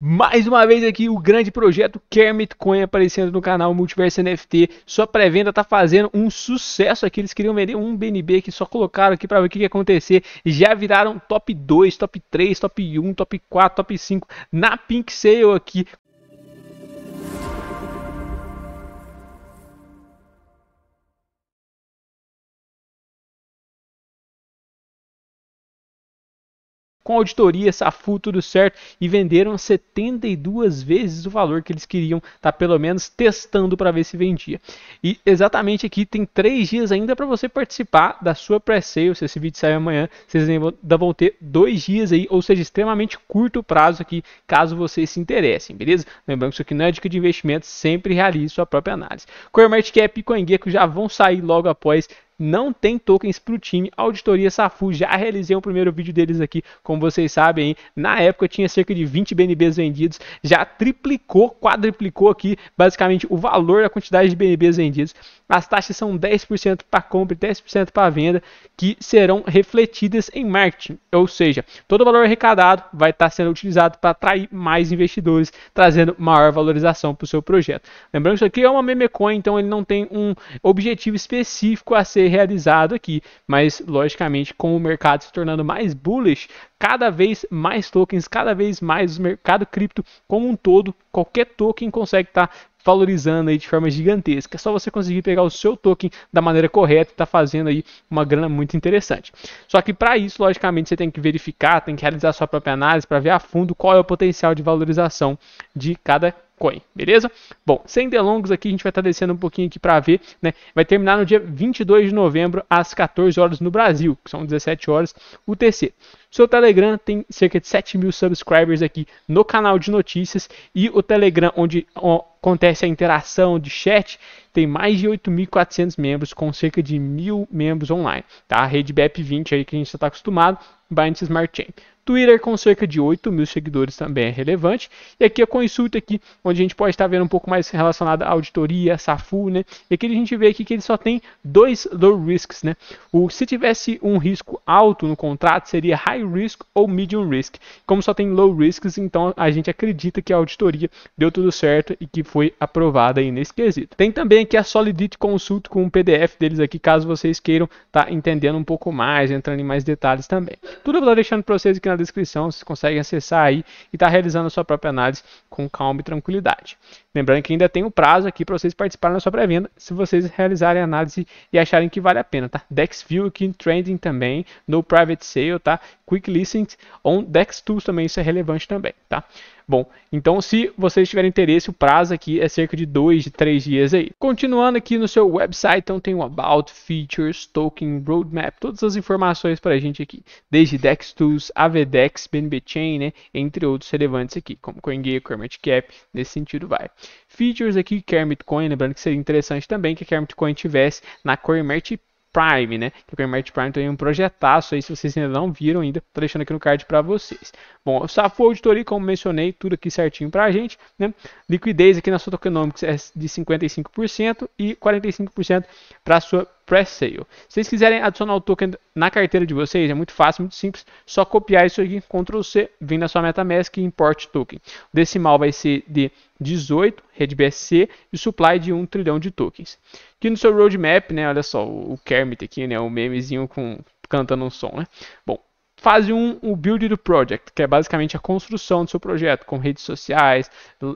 Mais uma vez aqui o grande projeto Kermit Coin aparecendo no canal Multiverso NFT. Sua pré-venda tá fazendo um sucesso aqui. Eles queriam vender um BNB que só colocaram aqui para ver o que ia acontecer. e Já viraram top 2, top 3, top 1, top 4, top 5 na Pink Sale aqui. com auditoria, SAFU, tudo certo, e venderam 72 vezes o valor que eles queriam, tá pelo menos testando para ver se vendia. E exatamente aqui tem três dias ainda para você participar da sua pré-sale, se esse vídeo sair amanhã, vocês ainda vão ter dois dias aí, ou seja, extremamente curto prazo aqui, caso vocês se interessem, beleza? Lembrando que isso aqui não é dica de investimento, sempre realize sua própria análise. Cap e CoinGecko já vão sair logo após não tem tokens para o time. auditoria Safu, já realizei o um primeiro vídeo deles aqui, como vocês sabem. Hein? Na época tinha cerca de 20 BNBs vendidos, já triplicou, quadriplicou aqui basicamente o valor da quantidade de BNBs vendidos. As taxas são 10% para compra e 10% para venda, que serão refletidas em marketing. Ou seja, todo o valor arrecadado vai estar tá sendo utilizado para atrair mais investidores, trazendo maior valorização para o seu projeto. Lembrando que isso aqui é uma meme coin, então ele não tem um objetivo específico a ser realizado aqui, mas logicamente com o mercado se tornando mais bullish, cada vez mais tokens, cada vez mais o mercado cripto como um todo, qualquer token consegue estar tá valorizando aí de forma gigantesca. É só você conseguir pegar o seu token da maneira correta e tá fazendo aí uma grana muito interessante. Só que para isso, logicamente, você tem que verificar, tem que realizar sua própria análise para ver a fundo qual é o potencial de valorização de cada Coin, beleza? Bom, sem delongas aqui, a gente vai estar tá descendo um pouquinho aqui para ver, né? Vai terminar no dia 22 de novembro às 14 horas no Brasil, que são 17 horas UTC. Seu Telegram tem cerca de 7 mil subscribers aqui no canal de notícias e o Telegram, onde acontece a interação de chat, tem mais de 8.400 membros com cerca de mil membros online, tá? A rede BEP20 aí que a gente está acostumado, Binance Smart Chain. Twitter com cerca de 8 mil seguidores também é relevante. E aqui a consulta aqui, onde a gente pode estar vendo um pouco mais relacionada à auditoria, SAFU, né? E aqui a gente vê aqui que ele só tem dois low risks, né? O, se tivesse um risco alto no contrato, seria high risk ou medium risk. Como só tem low risks, então a gente acredita que a auditoria deu tudo certo e que foi aprovada aí nesse quesito. Tem também aqui a Solidity Consult com um PDF deles aqui, caso vocês queiram estar tá entendendo um pouco mais, entrando em mais detalhes também. Tudo eu vou deixando para vocês aqui na descrição, vocês conseguem acessar aí e estar tá realizando a sua própria análise com calma e tranquilidade. Lembrando que ainda tem um prazo aqui para vocês participarem da sua pré-venda, se vocês realizarem a análise e acharem que vale a pena, tá? DexView aqui em Trading também, no Private Sale, tá? Quick Listings on Dex Tools também, isso é relevante também, tá? Bom, então se vocês tiverem interesse, o prazo aqui é cerca de 2 de 3 dias aí. Continuando aqui no seu website, então tem o About, Features, Token, Roadmap, todas as informações para a gente aqui, desde Dex Tools, AVDex, BNB Chain, né, entre outros relevantes aqui, como CoinGecko, Kermit Cap, nesse sentido vai. Features aqui, Kermit Coin, lembrando que seria interessante também que a Kermit Coin tivesse na CoinMerch Prime, né? Que é o Kmart Prime tem um projetaço aí, se vocês ainda não viram ainda, tô deixando aqui no card para vocês. Bom, o Safo Auditoria, como mencionei, tudo aqui certinho pra gente, né? Liquidez aqui na sua tokenomics é de 55% e 45% para sua Press Sale. Se vocês quiserem adicionar o token na carteira de vocês, é muito fácil, muito simples, só copiar isso aqui, Ctrl C, vem na sua MetaMask e importe token. O decimal vai ser de 18, rede BSC e supply de 1 trilhão de tokens. Aqui no seu roadmap, né, olha só, o Kermit aqui, né, o memezinho com, cantando um som, né? Bom, Fase 1, o build do project, que é basicamente a construção do seu projeto, com redes sociais,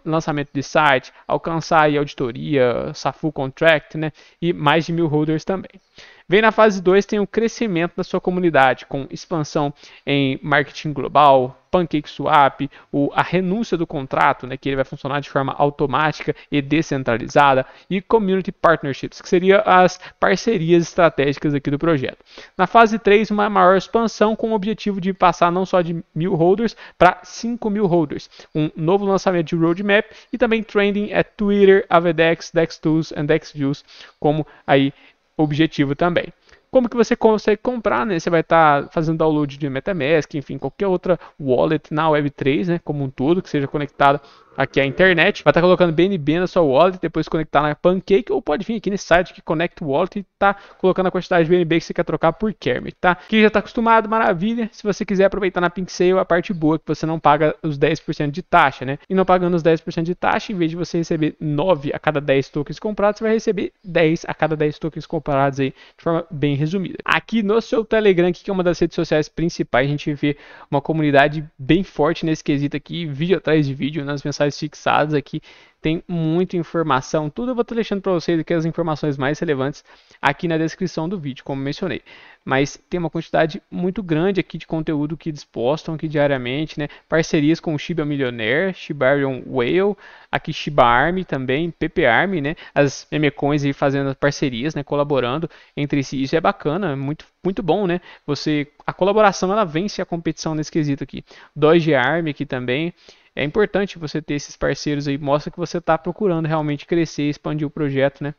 lançamento de site, alcançar aí auditoria, SAFU contract, né, e mais de mil holders também. Vem na fase 2, tem o crescimento da sua comunidade, com expansão em marketing global, PancakeSwap, o, a renúncia do contrato, né, que ele vai funcionar de forma automática e descentralizada, e Community Partnerships, que seriam as parcerias estratégicas aqui do projeto. Na fase 3, uma maior expansão com o objetivo de passar não só de mil holders para 5 mil holders, um novo lançamento de roadmap e também trending at é Twitter, AVDEX, DexTools e DexViews como aí objetivo também como que você consegue comprar, né? Você vai estar tá fazendo download de MetaMask, enfim, qualquer outra wallet na Web3, né? Como um todo, que seja conectada Aqui é a internet. Vai estar tá colocando BNB na sua wallet, depois conectar na Pancake, ou pode vir aqui nesse site que conecta o wallet e tá colocando a quantidade de BNB que você quer trocar por Kermit, tá? Quem já está acostumado, maravilha. Se você quiser aproveitar na Pink Sale, a parte boa é que você não paga os 10% de taxa, né? E não pagando os 10% de taxa, em vez de você receber 9 a cada 10 tokens comprados, você vai receber 10 a cada 10 tokens comprados aí, de forma bem resumida. Aqui no seu Telegram, que é uma das redes sociais principais, a gente vê uma comunidade bem forte nesse quesito aqui, vídeo atrás de vídeo, nas mensagens sites fixados aqui, tem muita informação, tudo eu vou estar deixando para vocês aqui as informações mais relevantes aqui na descrição do vídeo, como mencionei. Mas tem uma quantidade muito grande aqui de conteúdo que postam aqui diariamente, né? Parcerias com o Shiba Millionaire, Shibarion Whale, aqui Shiba Army também, PP Army, né? As memecoins aí fazendo as parcerias, né? Colaborando entre si. Isso é bacana, é muito, muito bom, né? Você, a colaboração ela vence a competição nesse quesito aqui. Doge Army aqui também é importante você ter esses parceiros aí, mostra que você está procurando realmente crescer, expandir o projeto, né?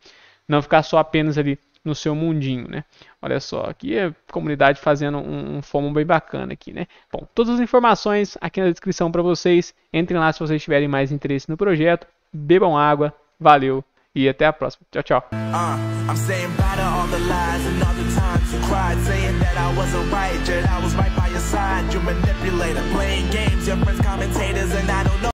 Não ficar só apenas ali no seu mundinho, né? Olha só, aqui é a comunidade fazendo um, um fomo bem bacana aqui, né? Bom, todas as informações aqui na descrição para vocês. Entrem lá se vocês tiverem mais interesse no projeto. Bebam água, valeu e até a próxima. Tchau, tchau. Uh, side, you manipulator. Playing games, your friends commentators, and I don't know.